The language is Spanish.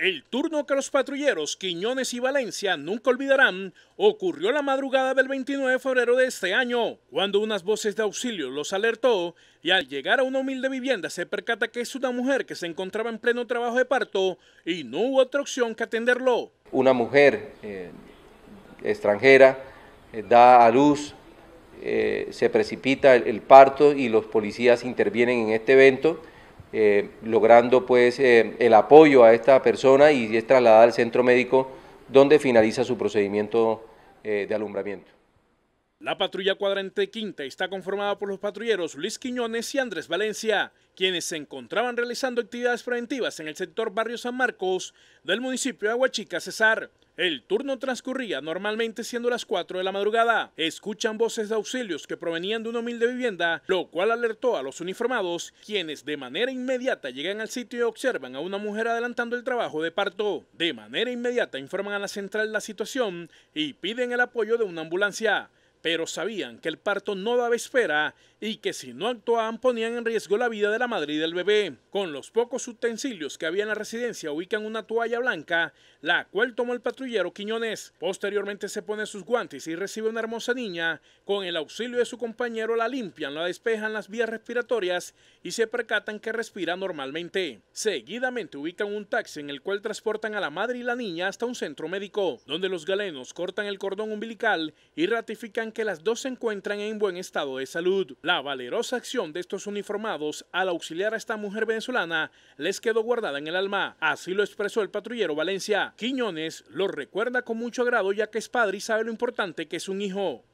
El turno que los patrulleros Quiñones y Valencia nunca olvidarán ocurrió la madrugada del 29 de febrero de este año, cuando unas voces de auxilio los alertó y al llegar a una humilde vivienda se percata que es una mujer que se encontraba en pleno trabajo de parto y no hubo otra opción que atenderlo. Una mujer eh, extranjera eh, da a luz, eh, se precipita el, el parto y los policías intervienen en este evento. Eh, logrando pues eh, el apoyo a esta persona y es trasladada al centro médico donde finaliza su procedimiento eh, de alumbramiento. La patrulla cuadrante quinta está conformada por los patrulleros Luis Quiñones y Andrés Valencia, quienes se encontraban realizando actividades preventivas en el sector Barrio San Marcos del municipio de Aguachica, Cesar, el turno transcurría normalmente siendo las 4 de la madrugada. Escuchan voces de auxilios que provenían de una humilde vivienda, lo cual alertó a los uniformados, quienes de manera inmediata llegan al sitio y observan a una mujer adelantando el trabajo de parto. De manera inmediata informan a la central la situación y piden el apoyo de una ambulancia pero sabían que el parto no daba espera y que si no actuaban ponían en riesgo la vida de la madre y del bebé. Con los pocos utensilios que había en la residencia ubican una toalla blanca, la cual tomó el patrullero Quiñones. Posteriormente se pone sus guantes y recibe una hermosa niña. Con el auxilio de su compañero la limpian, la despejan las vías respiratorias y se percatan que respira normalmente. Seguidamente ubican un taxi en el cual transportan a la madre y la niña hasta un centro médico, donde los galenos cortan el cordón umbilical y ratifican que las dos se encuentran en buen estado de salud. La valerosa acción de estos uniformados al auxiliar a esta mujer venezolana les quedó guardada en el alma. Así lo expresó el patrullero Valencia. Quiñones lo recuerda con mucho agrado ya que es padre y sabe lo importante que es un hijo.